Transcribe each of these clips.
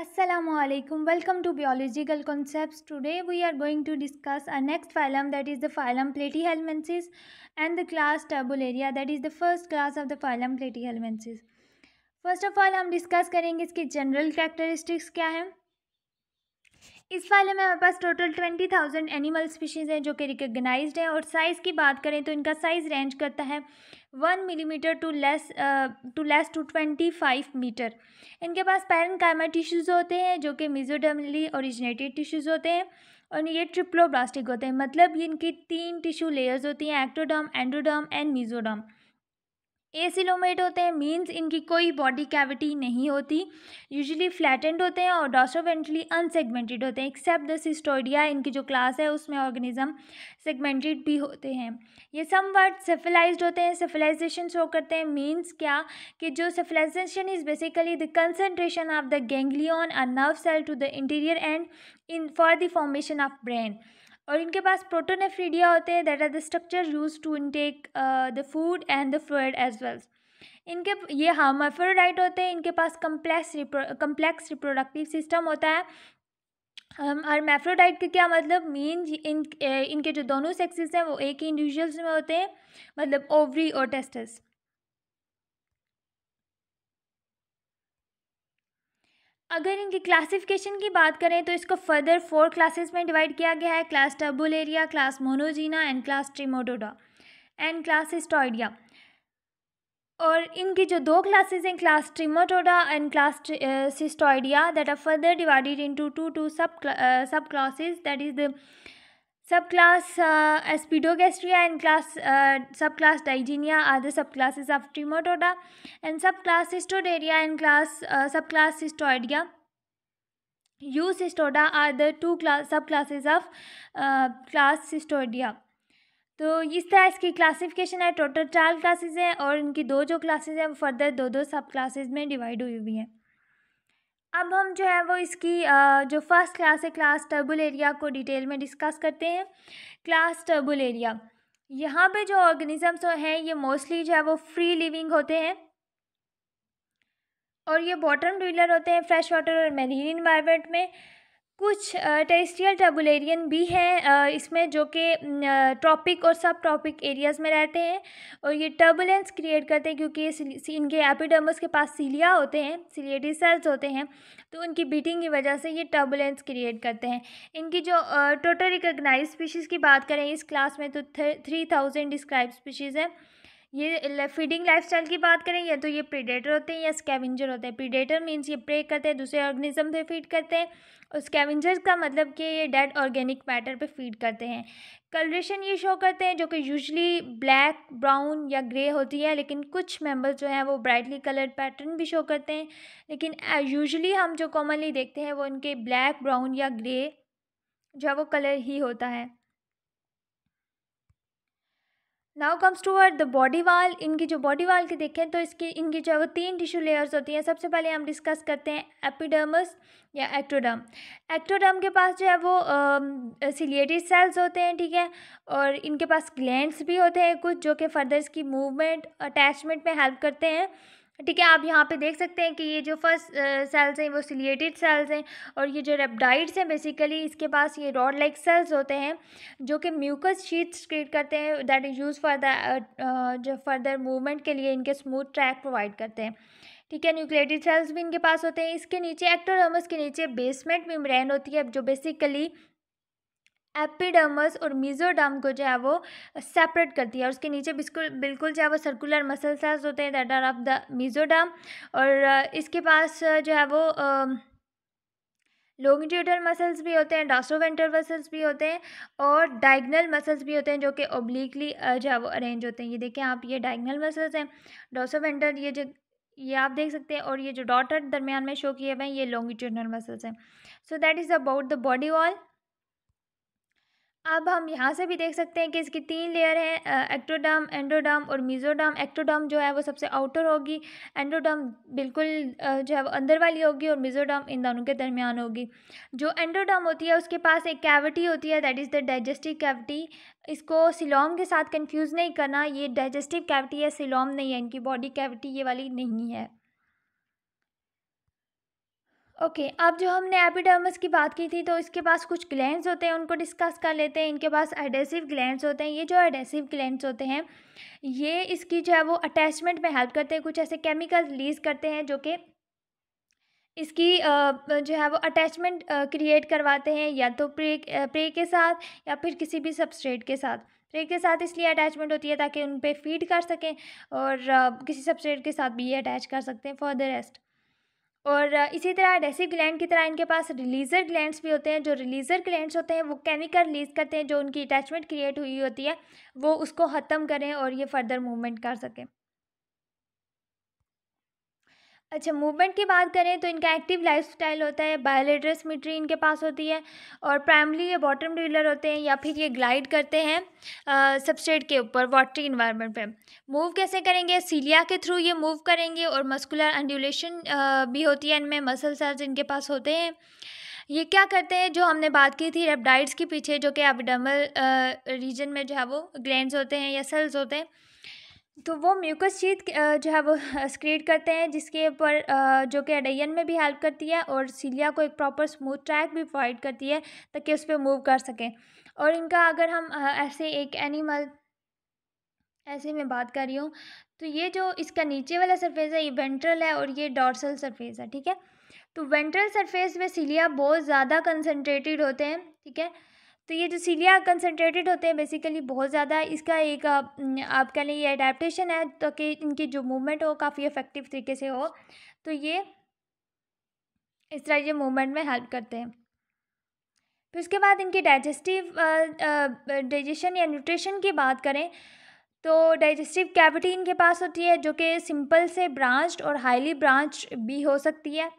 Assalamu alaikum welcome to biological concepts today we are going to discuss a next phylum that is the phylum platyhelminthes and the class tabularia that is the first class of the phylum platyhelminthes first of all hum discuss karenge iske general characteristics kya hain इस file में हमारे पास total twenty thousand animal species हैं जो कि recognise हैं और size की बात करें तो इनका साइज़ रेंज करता है one millimetre to less to less to twenty five metre इनके पास पैरन कायमा टिश्यूज़ होते हैं जो कि मिजोडमली ओरिजिनेटेड टिश्यूज़ होते हैं और ये ट्रिप्लोब्लास्टिक होते हैं मतलब इनकी तीन टिश्यू लेयर्स होती हैं ectoderm endoderm and mesoderm acoelomate होते हैं मीन्स इनकी कोई बॉडी कैविटी नहीं होती यूजुअली फ्लैटेंड होते हैं और डॉसोवेंट्रली अनसेगमेंटेड होते हैं एक्सेप्ट द सिस्टोडिया इनकी जो क्लास है उसमें ऑर्गेनिज्म सेगमेंटेड भी होते हैं ये सम वर्ड सेफिलाइज होते हैं सेफिलाइजेशन शो करते हैं मीन्स क्या कि जो cephalization is basically the concentration of the ganglion और nerve cell to the interior and in for the formation of brain और इनके पास प्रोटोनेफ्रीडिया होते हैं that are the structure use to intake the food and the fluid as wells इनके ये hermaphrodite होते हैं इनके पास complex repro complex reproductive system होता है और मैफ्रोडाइट का क्या मतलब मीन इन uh, इनके जो दोनों सेक्सेस हैं वो एक ही इंडिविजुअल्स में होते हैं मतलब ओवरी और टेस्टस अगर इनकी क्लासिफिकेशन की बात करें तो इसको फर्दर फोर क्लासेस में डिवाइड किया गया है class turbellaria class monogenea and class trematoda and class cestoidea और इनकी जो दो क्लासेस हैं class trematoda and class cestoidea that are further divided into two two sub sub classes that is the sub class aspidogastrea and class sub class digenea other sub classes of trematoda and sub class cestodaria and class sub class cestoidea you Cestoda are the two class sub classes of class cestoidea तो इस तरह इसकी classification है total चार classes हैं और इनकी दो जो क्लासेस हैं वो फर्दर दो दो सब क्लासेस में डिवाइड हुई हुई हैं अब हम जो है वो इसकी जो फर्स्ट क्लास है क्लास टर्बुल एरिया को डिटेल में डिस्कस करते हैं क्लास टर्बुल एरिया यहाँ पे जो ऑर्गेनिजम्स हैं ये मोस्टली जो है वो फ्री लिविंग होते हैं और ये बॉटम ड्विलर होते हैं फ्रेश वाटर और मेरीन इन्वायरमेंट में कुछ टेरेस्ट्रियल टर्बुलेरियन भी हैं इसमें जो कि ट्रॉपिक और सब ट्रॉपिक एरियाज़ में रहते हैं और ये टर्बुलेंस क्रिएट करते हैं क्योंकि इनके एपिडर्मस के पास सीलिया होते हैं सीलिएटी सेल्स होते हैं तो उनकी बीटिंग की वजह से ये टर्बुलेंस क्रिएट करते हैं इनकी जो टोटल रिकगनाइज स्पीशीज़ की बात करें इस क्लास में तो थ्री थाउजेंड डिस्क्राइब स्पीशीज़ हैं ये फीडिंग लाइफस्टाइल की बात करें या तो ये प्रीडेटर होते हैं या स्कैवेंजर होते हैं प्रीडेटर मीन्स ये प्रे करते हैं दूसरे ऑर्गेनिज्म पे फीड करते हैं और स्कैवेंजर्स का मतलब कि ये डेड ऑर्गेनिक मैटर पे फीड करते हैं कलरेशन ये शो करते हैं जो कि यूजली ब्लैक ब्राउन या ग्रे होती है लेकिन कुछ मेम्बर्स जो हैं वो ब्राइटली कलर्ड पैटर्न भी शो करते हैं लेकिन यूजली हम जो कॉमनली देखते हैं वो इनके ब्लैक ब्राउन या ग्रे जो है वो कलर ही होता है now comes toward the body wall इनकी जो बॉडी वाल की देखें तो इसकी इनकी जो है वो तीन टिश्यू लेयर्स होती हैं सबसे पहले हम डिस्कस करते हैं एपिडर्मस या एक्टोडर्म एक्टोडर्म के पास जो है वो सिलिएटेड uh, सेल्स होते हैं ठीक है और इनके पास ग्लैंड्स भी होते हैं कुछ जो कि फर्दर इसकी मूवमेंट अटैचमेंट में हेल्प करते हैं ठीक है आप यहाँ पे देख सकते हैं कि ये जो फर्स्ट सेल्स हैं वो सिलिएटेड सेल्स हैं और ये जो रेपडाइड्स हैं बेसिकली इसके पास ये रॉड लाइक सेल्स होते हैं जो कि म्यूकस शीट्स क्रिएट करते हैं that is use for the जो फर्दर मूवमेंट के लिए इनके स्मूथ ट्रैक प्रोवाइड करते हैं ठीक है न्यूक्लियटेड सेल्स भी इनके पास होते हैं इसके नीचे एक्टोडर्मस के नीचे बेसमेंट मेम्ब्रेन होती है जो बेसिकली एपिडर्मस और मीजोडर्म को जो है वो सेपरेट कर दिया उसके नीचे बिल्कुल बिल्कुल जो है वो सर्कुलर मसल सेल्स होते हैं that are of the mesoderm और इसके पास जो है वो लॉन्गिट्यूडल मसल्स भी होते हैं डॉसोवेंटर मसल्स भी होते हैं और डाइगनल मसल्स भी होते हैं जो कि ओब्लिकली जो है वो अरेंज होते हैं ये देखें आप ये डाइगनल मसल्स हैं डास्ट्रोवेंटर ये जो ये आप देख सकते हैं और ये जो डॉटर दरमियान में शो किए हुए हैं ये लॉन्गिट्यूडनल मसल्स हैं so that is about the body wall अब हम यहाँ से भी देख सकते हैं कि इसकी तीन लेयर हैं एक्टोडर्म एंडोडर्म और मीजोडर्म एक्टोडर्म जो है वो सबसे आउटर होगी एंडोडर्म बिल्कुल जो है वो अंदर वाली होगी और मीजोडर्म इन दोनों के दरमियान होगी जो एंडोडर्म होती है उसके पास एक कैविटी होती है that is the digestive cavity इसको सिलोम के साथ कन्फ्यूज़ नहीं करना ये डाइजेस्टिव कैविटी है सिलोम नहीं है इनकी बॉडी कैविटी ये वाली नहीं है ओके okay, अब जो हमने एपिडर्मस की बात की थी तो इसके पास कुछ ग्लैंड होते हैं उनको डिस्कस कर लेते हैं इनके पास एडेसिव ग्लैंड होते हैं ये जो एडेसिव ग्लैंड होते हैं ये इसकी जो है वो अटैचमेंट में हेल्प करते हैं कुछ ऐसे केमिकल रिलीज करते हैं जो कि इसकी जो है वो अटैचमेंट क्रिएट करवाते हैं या तो प्रे प्रे के साथ या फिर किसी भी सबस्ट्रेट के साथ प्रे के साथ इसलिए अटैचमेंट होती है ताकि उन पर फीड कर सकें और किसी सबस्ट्रेट के साथ भी ये अटैच कर सकते हैं फॉर द रेस्ट और इसी तरह डेसी ग्लैंड की तरह इनके पास रिलीजर ग्लैंड्स भी होते हैं जो रिलीजर ग्लैंड्स होते हैं वो केमिकल रिलीज करते हैं जो उनकी अटैचमेंट क्रिएट हुई होती है वो उसको ख़त्म करें और ये फर्दर मूवमेंट कर सकें अच्छा मूवमेंट की बात करें तो इनका एक्टिव लाइफस्टाइल होता है बायोलेटर मिट्री इनके पास होती है और प्राइमली ये बॉटम ड्रिलर होते हैं या फिर ये ग्लाइड करते हैं सबस्टेट के ऊपर वाटरी इन्वायरमेंट पे मूव कैसे करेंगे सीलिया के थ्रू ये मूव करेंगे और मस्कुलर अंडुलेशन भी होती है इनमें मसल सेल्स इनके पास होते हैं ये क्या करते हैं जो हमने बात की थी रेपडाइट्स के पीछे जो कि एबडमल रीजन में जो है वो ग्लैंड होते हैं या सेल्स होते हैं तो वो म्यूकस शीत जो है वो स्क्रिएट करते हैं जिसके ऊपर जो कि अडयन में भी हेल्प करती है और सीलिया को एक प्रॉपर स्मूथ ट्रैक भी प्रोवाइड करती है ताकि उस पर मूव कर सकें और इनका अगर हम ऐसे एक एनिमल ऐसे मैं बात कर रही हूँ तो ये जो इसका नीचे वाला सरफेस है ये वेंट्रल है और ये डॉर्सल सरफेस है ठीक है तो वेंट्रल सरफेस में सीलिया बहुत ज़्यादा कंसनट्रेटेड होते हैं ठीक है तो ये जो सीलिया कंसनट्रेटेड होते हैं बेसिकली बहुत ज़्यादा इसका एक आप कह लें ये अडेप्टशन है तो कि इनकी जो मूवमेंट हो काफ़ी इफ़ेक्टिव तरीके से हो तो ये इस तरह ये मूवमेंट में हेल्प करते हैं फिर उसके बाद इनकी डाइजेस्टिव डाइजेशन या न्यूट्रिशन की बात करें तो डाइजेस्टिव कैविटी इनके पास होती है जो कि सिंपल से ब्रांच्ड और हाईली ब्रांच भी हो सकती है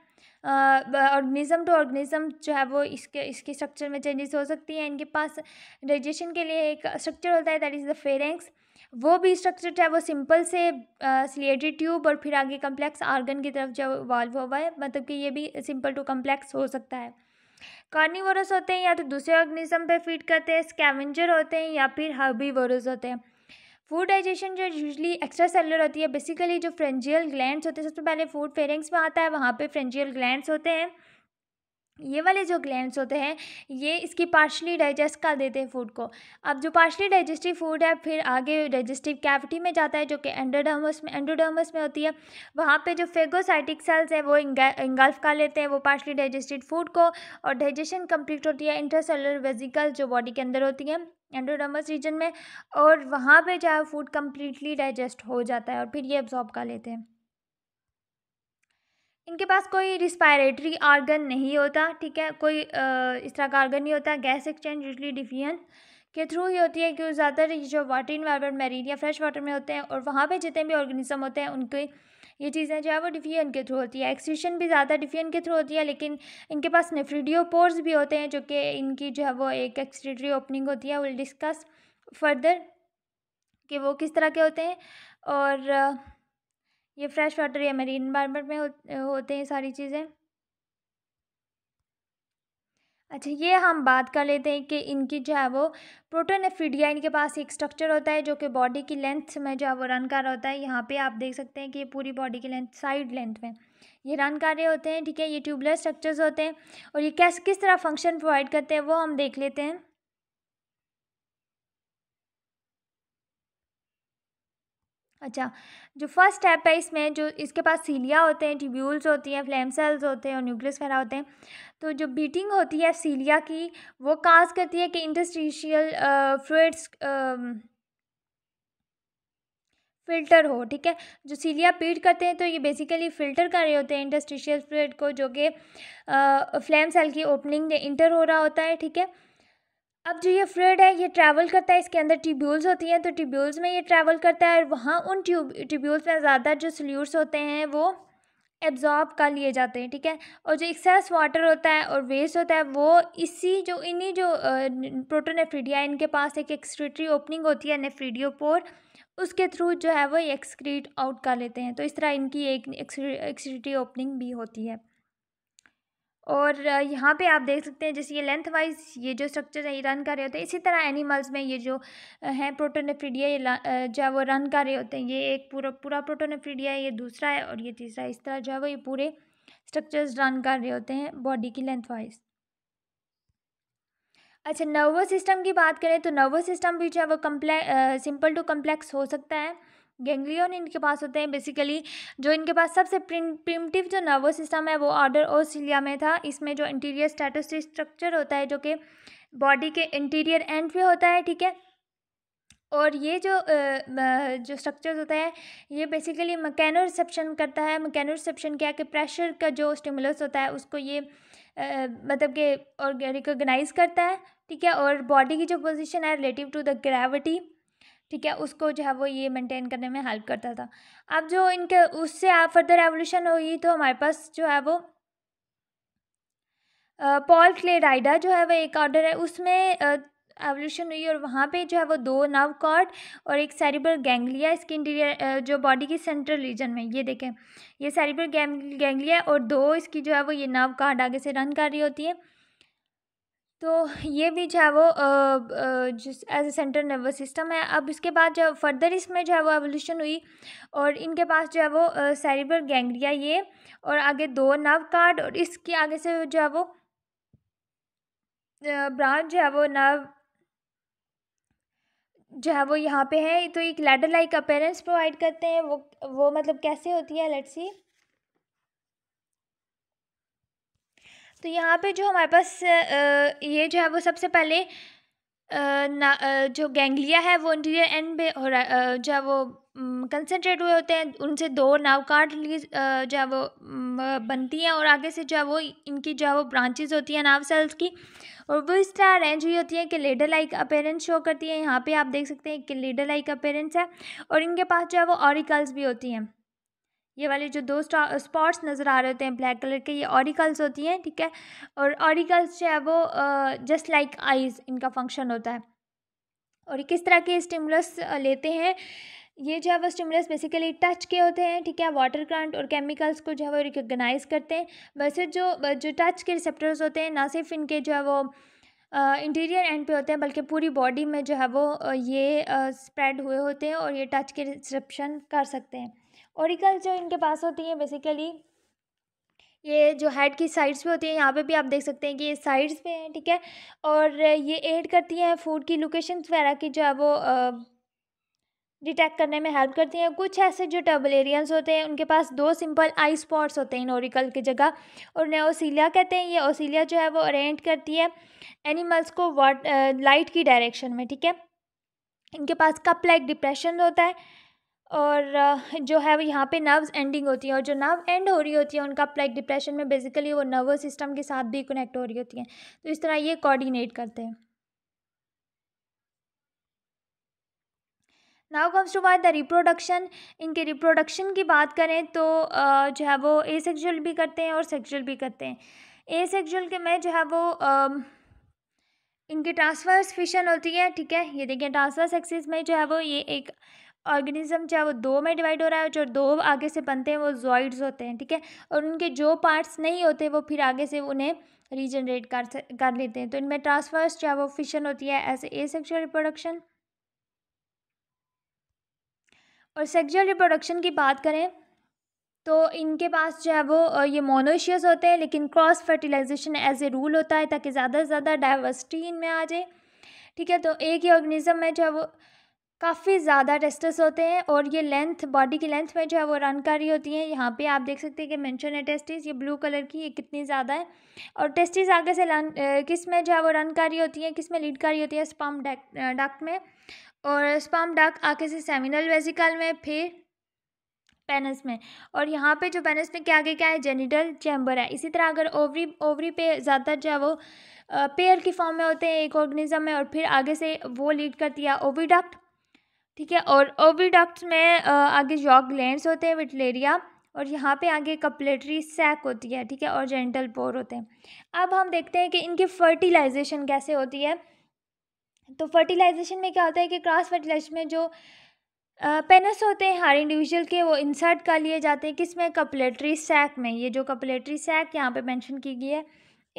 ऑर्गेनिज्म टू ऑर्गेनिज्म जो है वो इसके इसके स्ट्रक्चर में चेंजेस हो सकती हैं इनके पास डाइजेशन के लिए एक स्ट्रक्चर होता है दैट इज़ द फेरेंक्स वो भी स्ट्रक्चर जो है वो सिंपल से सिलेटरी ट्यूब और फिर आगे कम्प्लेक्स आर्गन की तरफ जो इवॉल्व हुआ है मतलब कि ये भी सिंपल टू कम्प्लेक्स हो सकता है कार्निवोरस होते हैं या तो दूसरे ऑर्गेनिज्म पे फीड करते हैं स्कैवेंजर होते हैं या फिर हर्बीवोरस होते हैं फूड डाइजेशन जो यूजली एक्स्ट्रा सेलर होती है बेसिकली जो फ्रेंजियल ग्लैंड्स होते हैं सबसे पहले फूड फेरिंग्स में आता है वहाँ पे फ्रेंजियल ग्लैंड्स होते हैं ये वाले जो ग्लैंड होते हैं ये इसकी पार्शली डाइजेस्ट कर देते हैं फूड को अब जो पार्शली डाइजेस्टिव फूड है फिर आगे डाइजेस्टिव कैविटी में जाता है जो कि एंडोडर्मस में एंडोडर्मस में होती है वहाँ पे जो फेगोसाइटिक सेल्स हैं वो इंगल्फ कर लेते हैं वो पार्शली डाइजेस्टिड फूड को और डाइजेशन कम्प्लीट होती है इंट्रासेलर वेजिकल जो बॉडी के अंदर होती है एंडोडर्मस रीजन में और वहाँ पर जो है फूड कम्प्लीटली डाइजेस्ट हो जाता है और फिर ये एब्जॉर्ब कर लेते हैं इनके पास कोई रिस्पायरेटरी आर्गन नहीं होता ठीक है कोई इस तरह का आर्गन नहीं होता गैस एक्सचेंज यूजली डिफ्यूजन के थ्रू ही होती है क्योंकि ज़्यादातर जो वाटर इन्वायरमेंट मेरीन या फ्रेश वाटर में होते हैं और वहाँ पे जितने भी ऑर्गेनिज्म होते हैं उनके ये चीज़ें जो है वो डिफ्यूजन के थ्रू होती है एक्सीशन भी ज़्यादा डिफियन के थ्रू होती है लेकिन इनके पास नेफ्रीडियोपोर्स भी होते हैं जो कि इनकी जो है वो एक एक्सट्रीटरी ओपनिंग होती है विल डिस्कस फर्दर कि वो किस तरह के होते हैं और ये फ्रेश वाटर या मेरी इन्वायरमेंट में हो, होते हैं सारी चीज़ें अच्छा ये हम बात कर लेते हैं कि इनकी जो है वो प्रोटोन एफिडिया इनके पास एक स्ट्रक्चर होता है जो कि बॉडी की लेंथ में जो है वो रन कर रहा होता है यहाँ पे आप देख सकते हैं कि ये पूरी बॉडी की लेंथ साइड लेंथ में ये रन कर रहे होते हैं ठीक है ये ट्यूबलेस स्ट्रक्चर्स होते हैं और ये कैसे किस तरह फंक्शन प्रोवाइड करते हैं वो हम देख लेते हैं अच्छा जो फर्स्ट स्टेप है इसमें जो इसके पास सीलिया होते हैं ट्यूब्यूल्स होती हैं फ्लेम सेल्स होते हैं और न्यूक्लियस वगैरह होते हैं तो जो बीटिंग होती है सीलिया की वो काज करती है कि इंडस्ट्रीशियल फ्रूट्स फिल्टर हो ठीक है जो सीलिया पीट करते हैं तो ये बेसिकली फ़िल्टर कर रहे होते हैं इंडस्ट्रीशियल फ्लूड को जो कि फ्लेम सेल की ओपनिंग में इंटर हो रहा होता है ठीक है अब जो ये फ्लूड है ये ट्रैवल करता है इसके अंदर ट्यूब्यूल्स होती हैं तो ट्यूब्यूल्स में ये ट्रैवल करता है और वहाँ उन ट्यूब ट्यूब्यूल्स में ज़्यादा जो सल्यूट्स होते हैं वो एब्जॉर्ब कर लिए जाते हैं ठीक है और जो एक्सेस वाटर होता है और वेस्ट होता है वो इसी जो इन्हीं जो प्रोटोनेफ्रीडिया इनके पास एक एक्सक्रीटरी ओपनिंग होती है पोर उसके थ्रू जो है वो एक्सक्रीट आउट कर लेते हैं तो इस तरह इनकी एक एक्सक्रीटरी ओपनिंग भी होती है और यहाँ पे आप देख सकते हैं जैसे ये लेंथ वाइज ये जो स्ट्रक्चर है ये रन कर रहे होते हैं इसी तरह एनिमल्स में ये जो है प्रोटोनेफ्रीडिया ये जो है वो रन कर रहे होते हैं ये एक पूरा पूरा प्रोटोनेफ्रीडिया है ये दूसरा है और ये तीसरा इस तरह जो है वो ये पूरे स्ट्रक्चर्स रन कर रहे होते हैं बॉडी की लेंथ वाइज अच्छा नर्वस सिस्टम की बात करें तो नर्वस सिस्टम भी जो है वो कम्प्लेक्स सिंपल टू कम्प्लेक्स हो सकता है गेंगलियन इनके पास होते हैं बेसिकली जो इनके पास सबसे प्रिमटिव जो नर्वस सिस्टम है वो ऑर्डर ओसिलिया में था इसमें जो इंटीरियर स्टेटस स्ट्रक्चर होता है जो कि बॉडी के इंटीरियर एंड पे होता है ठीक है और ये जो जो स्ट्रक्चर्स होता है ये बेसिकली मकैनो रिसेप्शन करता है मकैनो रिसेप्शन क्या कि प्रेशर का जो स्टिमुलस होता है उसको ये आ, मतलब कि और रिकोगनाइज करता है ठीक है और बॉडी की जो पोजीशन है रिलेटिव टू द ग्रेविटी ठीक है उसको जो है वो ये मेंटेन करने में हेल्प करता था अब जो इनके उससे आप फर्दर एवोल्यूशन हुई तो हमारे पास जो है वो पॉल क्ले राइडा जो है वो एक ऑर्डर है उसमें एवोल्यूशन हुई और वहाँ पे जो है वो दो नव कॉर्ड और एक सेरिबल गैंगलिया इसके इंटीरियर जो बॉडी की सेंट्रल रीजन में ये देखें ये सेरिब्रल गैंगलिया और दो इसकी जो है वो ये नव कॉर्ड आगे से रन कर रही होती है तो ये भी जो है वो जिस as a central nervous system है अब इसके बाद जो फर्दर इसमें जो है वो एवोल्यूशन हुई और इनके पास जो है वो सैरिबल गैंग्रिया ये और आगे दो नर्व कार्ड और इसके आगे से जो है वो ब्रांच जो है वो नर्व जो है वो यहाँ पे है तो एक लैडर लाइक अपेरेंस प्रोवाइड करते हैं वो वो मतलब कैसे होती है लेट्स सी तो यहाँ पे जो हमारे पास ये जो है वो सबसे पहले ना जो गैंगलिया है वो इंटीरियर एंड पे हो रहा जो है वो कंसनट्रेट हुए होते हैं उनसे दो नावकाट रिलीज जो है वो बनती हैं और आगे से जो है वो इनकी जो है वो ब्रांचेज होती हैं नाव सेल्स की और वो इस तरह अरेंज हुई होती है कि लेडर लाइक अपेरेंस शो करती है यहाँ पे आप देख सकते हैं कि लेडर लाइक अपेरेंस है और इनके पास जो है वो ऑरिकल्स भी होती हैं ये वाले जो दो स्पॉट्स नज़र आ रहे होते हैं ब्लैक कलर के ये ऑरिकल्स होती हैं ठीक है और ऑरिकल्स जो है वो जस्ट लाइक आइज़ इनका फंक्शन होता है और किस तरह के स्टिमुलस लेते हैं ये जो है वो स्टिमुलस बेसिकली टच के होते हैं ठीक है वाटर क्रांट और केमिकल्स को जो है वो रिकगनाइज करते हैं वैसे जो जो टच के रिसेप्टर्स होते हैं ना सिर्फ इनके जो है वो इंटीरियर एंड पे होते हैं बल्कि पूरी बॉडी में जो है वो ये स्प्रेड हुए होते हैं और ये टच के रिसेप्शन कर सकते हैं ओरिकल जो इनके पास होती हैं बेसिकली ये जो हेड की साइड्स पे होती है यहाँ पे भी आप देख सकते हैं कि ये साइड्स पे हैं ठीक है और ये एड करती हैं फूड की लोकेशन वगैरह की जो है वो डिटेक्ट करने में हेल्प करती हैं कुछ ऐसे जो टर्बलेरियंस होते हैं उनके पास दो सिंपल आई स्पॉट्स होते हैं नोरिकल की जगह और उन्हें ओसीलिया कहते हैं ये ओसीलिया जो है वो अरेंट करती है एनिमल्स को वाट लाइट की डायरेक्शन में ठीक है इनके पास कप लाइक डिप्रेशन होता है और जो है वो यहाँ पे नर्व्स एंडिंग होती हैं और जो नर्व एंड हो रही होती है उनका प्लेग डिप्रेशन में बेसिकली वो नर्वस सिस्टम के साथ भी कनेक्ट हो रही होती हैं तो इस तरह ये कोऑर्डिनेट करते हैं now comes to by the reproduction इनके रिप्रोडक्शन की बात करें तो जो है वो ए सेक्जुअल भी करते हैं और सेक्जुअल भी करते हैं ए सेक्जुअल के में जो है वो इनकी ट्रांसफर्स फिशन होती है ठीक है ये देखिए ट्रांसफर्स एक्सिस में जो है वो ये एक ऑर्गेनिज्म चाहे वो दो में डिवाइड हो रहा है जो दो आगे से बनते हैं वो जॉइड्स होते हैं ठीक है और उनके जो पार्ट्स नहीं होते वो फिर आगे से उन्हें रीजनरेट कर कर लेते हैं तो इनमें ट्रांसफर्स चाहे वो फिशन होती है ऐसे ए सेक्शुअल रिप्रोडक्शन और सेक्सुअल रिप्रोडक्शन की बात करें तो इनके पास जो है वो ये मोनोशियस होते हैं लेकिन cross fertilization as a rule होता है ताकि ज़्यादा से ज़्यादा डाइवर्सिटी इनमें आ जाए ठीक है तो एक ही ऑर्गेनिज्म में जो है वो काफ़ी ज़्यादा टेस्टस होते हैं और ये लेंथ बॉडी की लेंथ में जो है वो रन कर रही होती हैं यहाँ पे आप देख सकते हैं कि मेंशन है टेस्टिस ये ब्लू कलर की ये कितनी ज़्यादा है और टेस्टिस आगे से लन किस में जो है वो रन कर रही होती हैं किस में लीड कर रही होती है स्पम डक में और स्पम डक आगे से सेमिनल वेजिकल में फिर पेनस में और यहाँ पे जो पेनस में क्या आगे क्या है जेनिटल चैम्बर है इसी तरह अगर ओवरी ओवरी पे ज़्यादातर जो है वो पेयर की फॉर्म में होते हैं एक ऑर्गेनिज्म में और फिर आगे से वो लीड करती है ओवीडक्ट ठीक है और ओविडक्ट में आगे जॉक ग्लैंड्स होते हैं विटलेरिया और यहाँ पे आगे कपलेटरी सैक होती है ठीक है और जेंटल पोर होते हैं अब हम देखते हैं कि इनकी फर्टिलाइजेशन कैसे होती है तो फर्टिलाइजेशन में क्या होता है कि क्रॉस फर्टिलाइजेशन में जो पेनस होते हैं हर इंडिविजुअल के वो इंसर्ट कर लिए जाते हैं किसमें कपलेटरी सैक में ये जो कपलेटरी सैक यहाँ पे मेंशन की गई है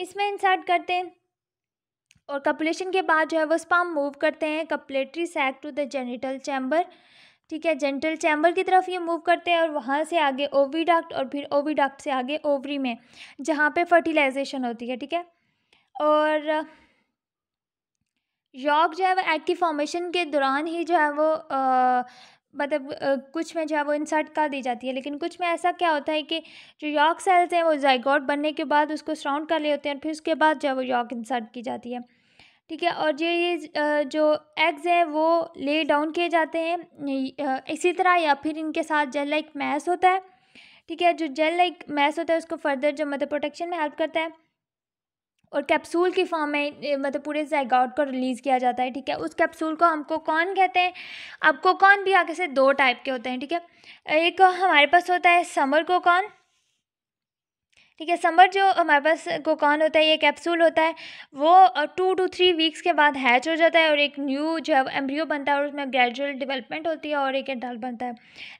इसमें इंसर्ट करते हैं और कपलेशन के बाद जो है वो स्पम मूव करते हैं copulatory sac to the genital chamber ठीक है जेनिटल चैम्बर की तरफ ये मूव करते हैं और वहाँ से आगे ओवीडाक्ट और फिर ओवीडाक्ट से आगे ओवरी में जहाँ पे फर्टिलाइजेशन होती है ठीक है और यॉक जो है वो एक्टिव फॉर्मेशन के दौरान ही जो है वो मतलब कुछ में जो है वो इंसर्ट कर दी जाती है लेकिन कुछ में ऐसा क्या होता है कि जो यॉक सेल्स हैं वो जाइगॉट बनने के बाद उसको सराउंड कर ले होते हैं फिर उसके बाद जो है वो यॉक इंसर्ट की जाती है ठीक है और ये ये जो एग्स हैं वो ले डाउन किए जाते हैं इसी तरह या फिर इनके साथ जेल लाइक मैस होता है ठीक है जो जेल लाइक मैस होता है उसको फर्दर जो मदर प्रोटेक्शन में हेल्प करता है और कैप्सूल की फॉर्म में मतलब पूरे जैगाउट को रिलीज़ किया जाता है ठीक है उस कैप्सूल को हम कोकॉन कहते हैं अब कोकॉन भी आगे से दो टाइप के होते हैं ठीक है एक हमारे पास होता है समर कोकॉन ठीक है समर जो हमारे पास कोकॉन होता है ये कैप्सूल होता है वो टू टू थ्री वीक्स के बाद हैच हो जाता है और एक न्यू जो है एम्ब्रियो बनता है और उसमें ग्रेजुअल डेवलपमेंट होती है और एक एडल बनता है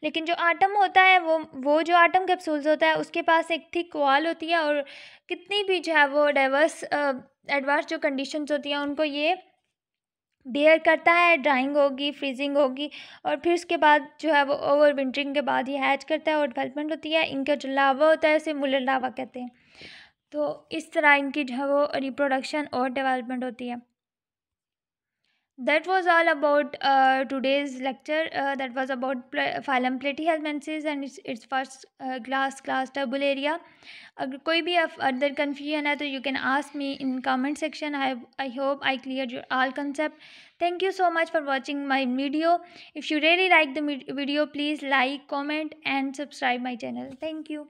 लेकिन जो आटम होता है वो वो जो आटम कैप्सूल्स होता है उसके पास एक थिक वॉल होती है और कितनी भी जो है वो डाइवर्स एडवांस जो कंडीशन होती हैं उनको ये बेयर करता है ड्राइंग होगी फ्रीजिंग होगी और फिर उसके बाद जो है वो ओवर विंटरिंग के बाद ये हैच करता है और डेवलपमेंट होती है इनका जो लावा होता है उसे मुलर लावा कहते हैं तो इस तरह इनकी जो है वो रिप्रोडक्शन और डेवलपमेंट होती है that was all about uh, today's lecture uh, that was about pl phylum platyhelminthes and its, its first uh, class class tabularia agar koi bhi other confusion hai to you can ask me in comment section i i hope i cleared your all concept thank you so much for watching my video if you really like the video please like comment and subscribe my channel thank you